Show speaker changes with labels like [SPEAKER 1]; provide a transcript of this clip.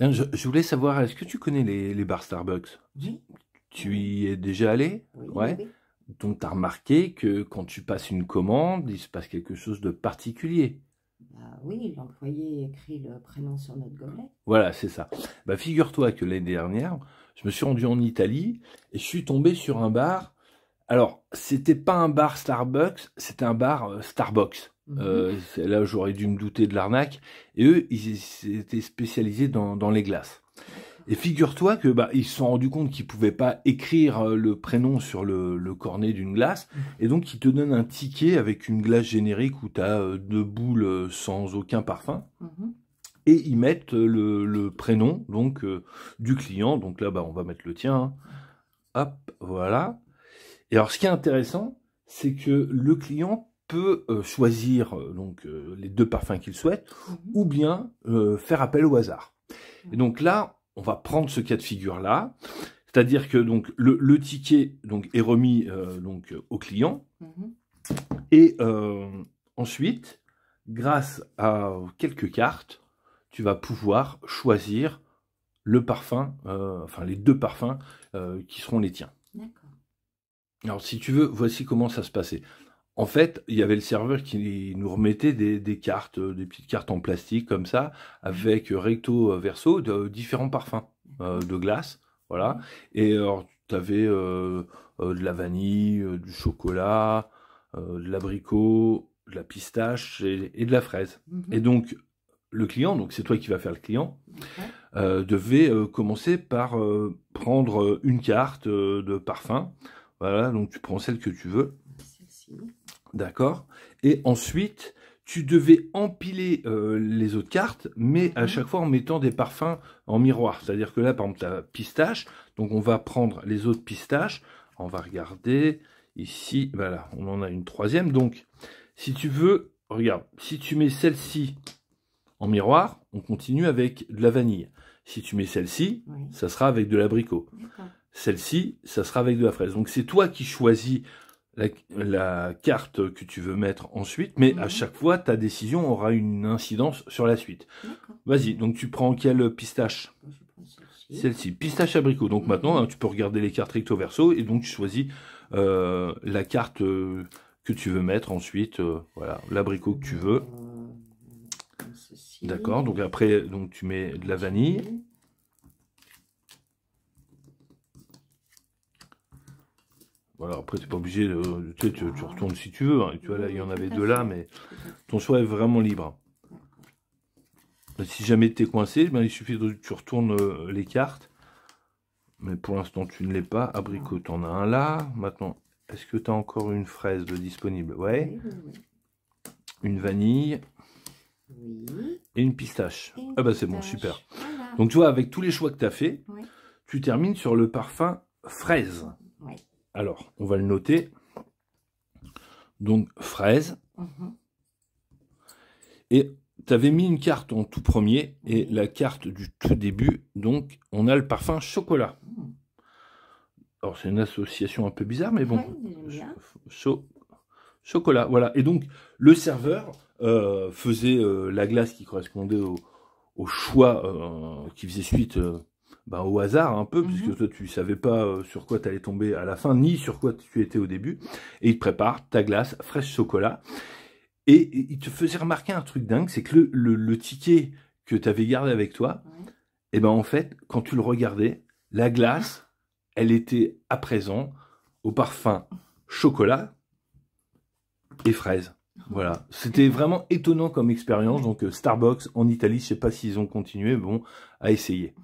[SPEAKER 1] Je, voulais savoir, est-ce que tu connais les, bars Starbucks Oui. Tu y es déjà allé Oui. Donc, tu as remarqué que quand tu passes une commande, il se passe quelque chose de particulier. Bah oui, l'employé écrit le prénom sur notre gobelet. Voilà, c'est ça. Bah, Figure-toi que l'année dernière, je me suis rendu en Italie et je suis tombé sur un bar. Alors, c'était pas un bar Starbucks, c'était un bar euh, Starbucks. Mhm. Euh, là, j'aurais dû me douter de l'arnaque. Et eux, ils étaient spécialisés dans, les glaces. Et figure-toi que bah, ils se sont rendus compte qu'ils pouvaient pas écrire euh, le prénom sur le, cornet d'une glace, mhm. et donc ils te donnent un ticket avec une glace générique où tu as euh, deux boules sans aucun parfum. Mhm. Et ils mettent le, prénom donc du client. Donc là, bah, on va mettre le tien. Hein. Hop, voilà. Et alors, ce qui est intéressant, c'est que le client peut euh, choisir euh, donc euh, les deux parfums qu'il souhaite mhm. ou bien faire appel au hasard. Et mhm. donc là, on va prendre ce cas de figure là, c'est-à-dire que donc le, ticket donc est remis donc au client mhm. et ensuite, grâce à quelques cartes, tu vas pouvoir choisir le parfum, enfin les deux parfums qui seront les tiens. Alors si tu veux, voici comment ça se passait en fait, il y avait le serveur qui nous remettait des, cartes, euh, des petites cartes en plastique comme ça, avec euh, recto euh, verso de différents parfums de glace. Voilà. Et tu avais de la vanille, du chocolat, de l'abricot, de la pistache et, de la fraise. Mhm. Et donc, le client, donc c'est toi qui vas faire le client, devait commencer par prendre une carte de parfum. Voilà, donc tu prends celle que tu veux d'accord Et ensuite, tu devais empiler euh, les autres cartes, mais à mhm. chaque fois en mettant des parfums en miroir. C'est-à-dire que là, par exemple, tu as pistache, donc on va prendre les autres pistaches, on va regarder ici, voilà, on en a une troisième. Donc, si tu veux, regarde, si tu mets celle-ci en miroir, on continue avec de la vanille. Si tu mets celle-ci, ça sera avec de l'abricot. Celle-ci, ça sera avec de la fraise. Donc, c'est toi qui choisis la, carte que tu veux mettre ensuite, mais à mhm. chaque fois, ta décision aura une incidence sur la suite. Vas-y, donc tu prends quelle pistache celle-ci. pistache abricot. Donc mhm. maintenant, hein, tu peux regarder les cartes recto verso et donc tu choisis euh, la carte euh, que tu veux mettre ensuite, euh, voilà, l'abricot que tu veux. D'accord, donc après, donc tu mets de la vanille. Voilà, après, t'es pas obligé de. Tu, tu, retournes si tu veux. Hein. Tu vois, là, il y en avait deux là, mais ton choix est vraiment libre. Si jamais tu es coincé, ben, il suffit que tu retournes euh, les cartes. Mais pour l'instant, tu ne l'es pas. Abricot, tu en as un là. Maintenant, est-ce que tu as encore une fraise de disponible ouais. Oui, Une vanille. Oui. Et une pistache. ah bah c'est bon, super. Donc tu vois, avec tous les choix que tu as fait, tu termines sur le parfum fraise. Alors, on va le noter. Donc, fraise. Mhm. Et tu avais mis une carte en tout premier et la carte du tout début. Donc, on a le parfum chocolat. Hmm. Alors, c'est une association un peu bizarre, mais bon. chocolat, voilà. Et donc, le serveur euh, faisait euh, la glace qui correspondait au, choix euh, qui faisait suite ben, au hasard un peu, puisque mhm. toi tu savais pas euh, sur quoi tu allais tomber à la fin, ni sur quoi tu étais au début, et il te prépare ta glace fraîche chocolat. Et il te faisait remarquer un truc dingue, c'est que le, ticket que tu avais gardé avec toi, et eh ben en fait, quand tu le regardais, la glace, elle était à présent au parfum chocolat et fraise. Voilà, c'était vraiment étonnant comme expérience. Donc euh, Starbucks en Italie, je sais pas s'ils ont continué, bon, à essayer.